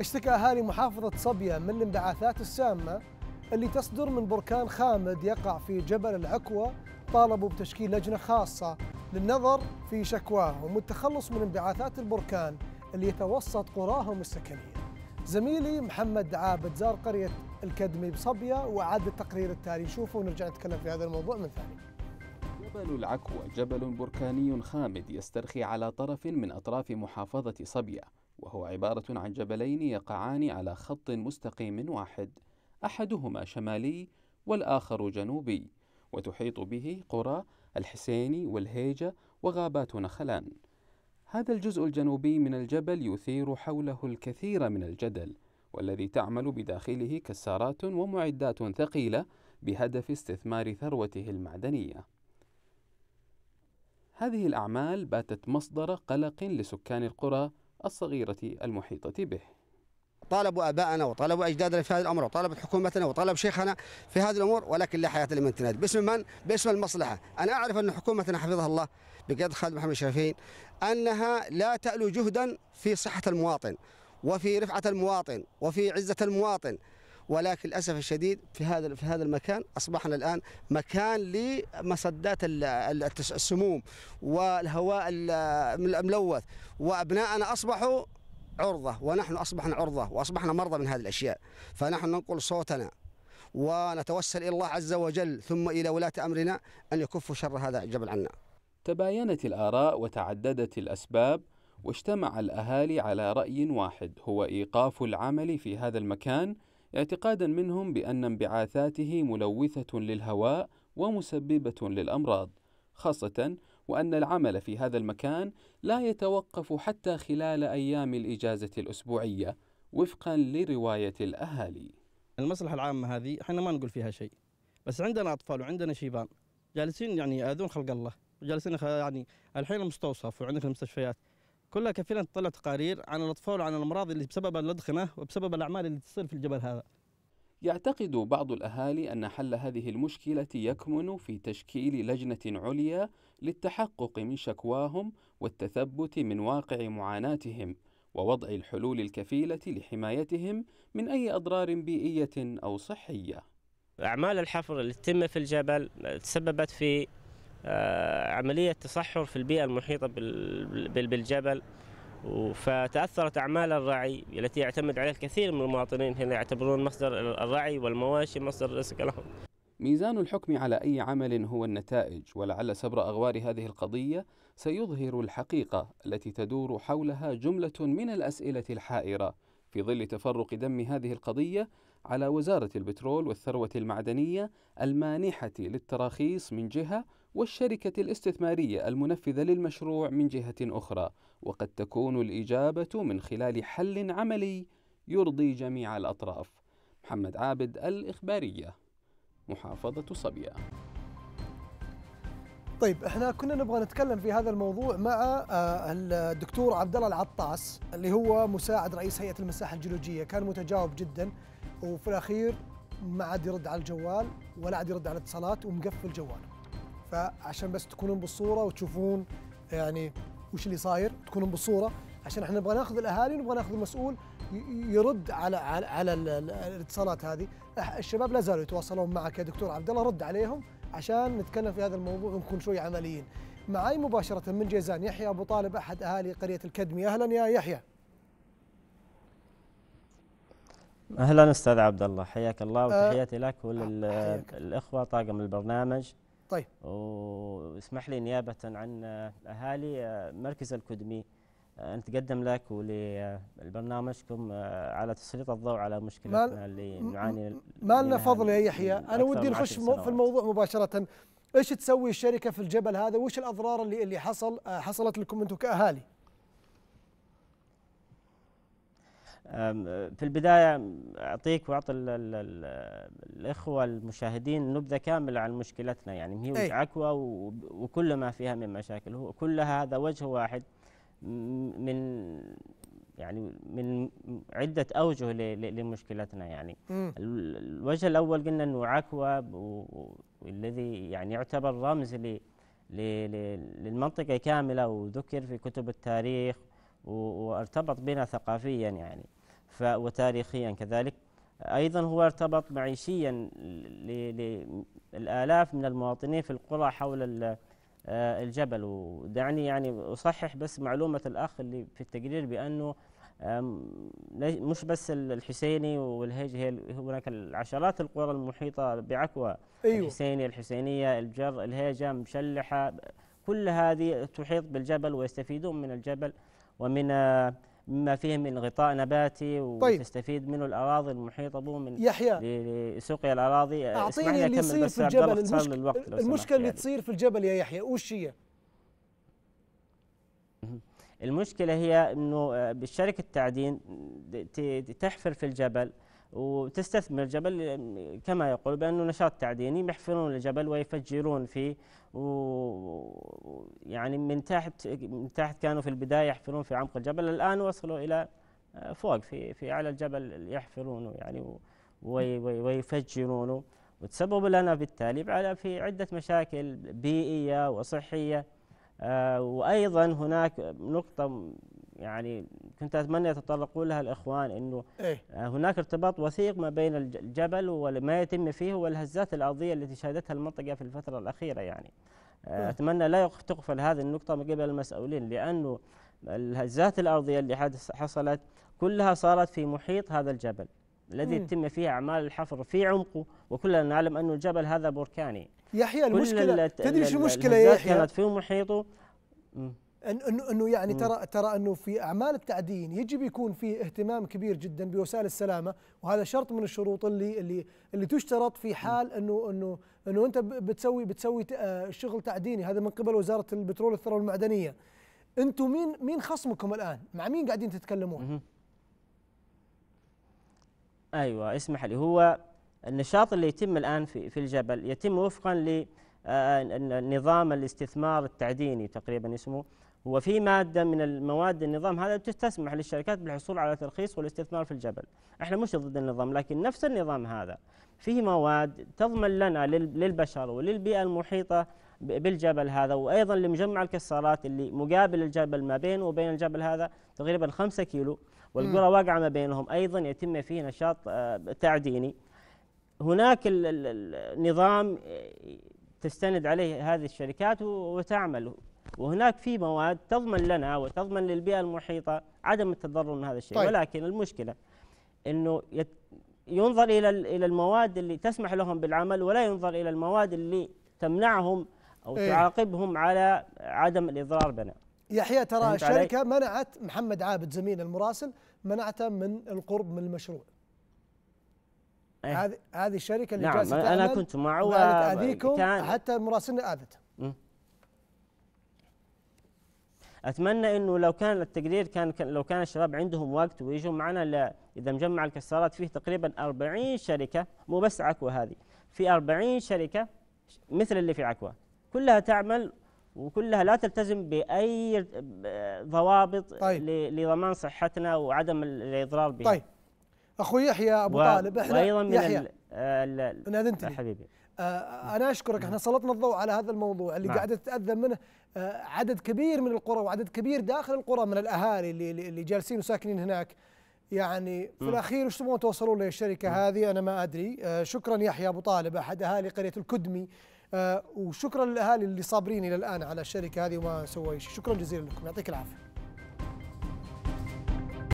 اشتكى أهالي محافظة صبية من الانبعاثات السامة اللي تصدر من بركان خامد يقع في جبل العكوة طالبوا بتشكيل لجنة خاصة للنظر في شكواهم والتخلص من انبعاثات البركان اللي يتوسط قراهم السكنية زميلي محمد عابد زار قرية الكدمي بصبية وعاد التقرير التالي شوفوا ونرجع نتكلم في هذا الموضوع من ثاني جبل العكوة جبل بركاني خامد يسترخي على طرف من أطراف محافظة صبية وهو عبارة عن جبلين يقعان على خط مستقيم واحد أحدهما شمالي والآخر جنوبي وتحيط به قرى الحسيني والهيجة وغابات نخلان هذا الجزء الجنوبي من الجبل يثير حوله الكثير من الجدل والذي تعمل بداخله كسارات ومعدات ثقيلة بهدف استثمار ثروته المعدنية هذه الأعمال باتت مصدر قلق لسكان القرى الصغيرة المحيطة به طالبوا ابائنا وطالبوا اجدادنا في هذا الامر وطالبت حكومتنا وطالب شيخنا في هذه الامور ولكن لا حياه الامتناد تنادي باسم من؟ باسم المصلحه، انا اعرف ان حكومتنا حفظها الله بقياده خالد محمد الشريفين انها لا تالو جهدا في صحه المواطن وفي رفعه المواطن وفي عزه المواطن ولكن للاسف الشديد في هذا في هذا المكان اصبحنا الان مكان لمصدات السموم والهواء الملوث وابنائنا اصبحوا عرضه ونحن اصبحنا عرضه واصبحنا مرضى من هذه الاشياء فنحن ننقل صوتنا ونتوسل الى الله عز وجل ثم الى ولاه امرنا ان يكفوا شر هذا الجبل عنا. تباينت الاراء وتعددت الاسباب واجتمع الاهالي على راي واحد هو ايقاف العمل في هذا المكان اعتقادا منهم بأن انبعاثاته ملوثة للهواء ومسببة للأمراض خاصة وأن العمل في هذا المكان لا يتوقف حتى خلال أيام الإجازة الأسبوعية وفقا لرواية الأهالي المصلحة العامة هذه احنا ما نقول فيها شيء بس عندنا أطفال وعندنا شيبان جالسين يعني يأذون خلق الله وجالسين يعني الحين المستوصف وعندك المستشفيات كلها كفيلة تطلع تقارير عن الاطفال وعن الامراض اللي بسبب الادخنه وبسبب الاعمال اللي تصير في الجبل هذا. يعتقد بعض الاهالي ان حل هذه المشكله يكمن في تشكيل لجنه عليا للتحقق من شكواهم والتثبت من واقع معاناتهم ووضع الحلول الكفيله لحمايتهم من اي اضرار بيئيه او صحيه. اعمال الحفر اللي تتم في الجبل تسببت في آه، عملية تصحر في البيئة المحيطة بالجبل فتأثرت أعمال الرعي التي يعتمد عليها الكثير من المواطنين هنا يعتبرون مصدر الرعي والمواشي مصدر رزق لهم ميزان الحكم على أي عمل هو النتائج ولعل سبر أغوار هذه القضية سيظهر الحقيقة التي تدور حولها جملة من الأسئلة الحائرة في ظل تفرق دم هذه القضية على وزارة البترول والثروة المعدنية المانحة للتراخيص من جهة والشركة الاستثمارية المنفذة للمشروع من جهة أخرى، وقد تكون الإجابة من خلال حل عملي يرضي جميع الأطراف. محمد عابد الإخبارية محافظة صبية. طيب احنا كنا نبغى نتكلم في هذا الموضوع مع آه، الدكتور عبد الله العطاس اللي هو مساعد رئيس هيئه المساحه الجيولوجيه كان متجاوب جدا وفي الاخير ما عاد يرد على الجوال ولا عاد يرد على الاتصالات ومقفل جواله فعشان بس تكونون بالصوره وتشوفون يعني وش اللي صاير تكونون بالصوره عشان احنا نبغى ناخذ الاهالي ونبغى ناخذ المسؤول يرد على على, على الاتصالات هذه الشباب لا زالوا يتواصلون معك يا دكتور عبد الله رد عليهم عشان نتكلم في هذا الموضوع ونكون شوي عمليين معي مباشرة من جيزان يحيى أبو طالب أحد أهالي قرية الكدمي أهلا يا يحيى أهلا أستاذ عبد الله حياك الله آه، وتحياتي لك وللإخوة طاقم البرنامج طيب واسمح لي نيابة عن أهالي آه، مركز الكدمي آه، نتقدم لك ولبرنامجكم آه، على تسليط الضوء على مشكلتنا اللي نعاني ما لنا فضل يا يحيى انا ودي نخش في الموضوع مباشره ايش تسوي الشركه في الجبل هذا وايش الاضرار اللي اللي حصل حصلت لكم انتم كاهالي في البداية أعطيك وأعطي الإخوة المشاهدين نبذة كاملة عن مشكلتنا يعني هي إيه. عكوة وكل ما فيها من مشاكل هو كلها هذا وجه واحد من يعني من عدة أوجه لمشكلتنا يعني الوجه الأول قلنا أنه عكوة والذي يعني يعتبر رمز للمنطقة كاملة وذكر في كتب التاريخ وارتبط بنا ثقافيا يعني ف وتاريخيا كذلك أيضا هو ارتبط معيشيا للآلاف من المواطنين في القرى حول آه، الجبل ودعني يعني أصحح بس معلومة الأخ اللي في التقرير بأنه مش بس الحسيني والهيج هي هناك العشرات القرى المحيطة بعكوى أيوه. الحسيني الحسينية الجر الهيجة مشلحة كل هذه تحيط بالجبل ويستفيدون من الجبل ومن آه، مما فيه من غطاء نباتي طيب. وتستفيد منه الاراضي المحيطه به من يحيى لسقيا الاراضي آه، اعطيني اللي يصير في الجبل المشك... للوقت لو المشكله اللي يعني. تصير في الجبل يا يحيى وش هي؟ المشكله هي انه آه، بالشركه التعدين تحفر في الجبل وتستثمر الجبل كما يقول بأنه نشاط تعديني يحفرون الجبل ويفجرون فيه يعني من تحت من تحت كانوا في البدايه يحفرون في عمق الجبل الان وصلوا الى آه، فوق في في اعلى الجبل يحفرونه يعني ويفجرونه وتسبب لنا بالتالي في عده مشاكل بيئيه وصحيه آه، وايضا هناك نقطه يعني كنت اتمنى يتطرقوا لها الاخوان انه إيه؟ آه، هناك ارتباط وثيق ما بين الجبل وما يتم فيه والهزات الارضيه التي شهدتها المنطقه في الفتره الاخيره يعني نعم. أتمنى لا تغفل هذه النقطة من قبل المسؤولين لأنه الهزات الأرضية اللي حصلت كلها صارت في محيط هذا الجبل الذي يتم فيه أعمال الحفر في عمقه وكلنا نعلم أنه الجبل هذا بركاني يحيى المشكلة تدري شو المشكلة يا يحيى كانت في محيطه انه انه يعني ترى ترى انه في اعمال التعدين يجب يكون في اهتمام كبير جدا بوسائل السلامه وهذا شرط من الشروط اللي اللي اللي تشترط في حال انه انه انه انت بتسوي بتسوي آه، شغل تعديني هذا من قبل وزاره البترول والثروه المعدنيه انتم مين مين خصمكم الان مع مين قاعدين تتكلمون ايوه اسمح لي هو النشاط اللي يتم الان في في الجبل يتم وفقا ل آه، نظام الاستثمار التعديني تقريبا اسمه وفي ماده من المواد النظام هذا تسمح للشركات بالحصول على ترخيص والاستثمار في الجبل احنا مش ضد النظام لكن نفس النظام هذا فيه مواد تضمن لنا للبشر وللبيئه المحيطه بالجبل هذا وايضا لمجمع الكسارات اللي مقابل الجبل ما بينه وبين الجبل هذا تقريبا 5 كيلو والقرى واقعه ما بينهم ايضا يتم فيه نشاط آه، تعديني هناك النظام تستند عليه هذه الشركات وتعمل وهناك في مواد تضمن لنا وتضمن للبيئة المحيطة عدم التضرر من هذا الشيء طيب. ولكن المشكلة أنه يت ينظر إلى إلى المواد اللي تسمح لهم بالعمل ولا ينظر إلى المواد اللي تمنعهم أو إيه؟ تعاقبهم على عدم الإضرار بنا يحيى ترى الشركة علي؟ منعت محمد عابد زميل المراسل منعته من القرب من المشروع إيه. هذه إيه؟ هذه الشركة اللي نعم أنا كنت معه وكان حتى مراسلنا آذته أتمنى أنه لو كان التقرير كان لو كان الشباب عندهم وقت ويجوا معنا إذا مجمع الكسارات فيه تقريبا 40 شركة مو بس عكوه هذه في 40 شركة مثل اللي في عكوه كلها تعمل وكلها لا تلتزم باي ضوابط طيب. لضمان صحتنا وعدم الاضرار بها طيب اخوي يحيى ابو و... طالب احنا وايضا من يحيى ال... آه، ال... حبيبي آه انا اشكرك احنا سلطنا الضوء على هذا الموضوع اللي نعم. قاعده تتاذى منه آه، عدد كبير من القرى وعدد كبير داخل القرى من الاهالي اللي اللي جالسين وساكنين هناك يعني في م. الاخير وش تبغون توصلون للشركه هذه انا ما ادري آه، شكرا يحيى ابو طالب احد اهالي قريه الكدمي آه، وشكرا للاهالي اللي صابرين الى الان على الشركه هذه وما سووا شيء شكرا جزيلا لكم يعطيك العافيه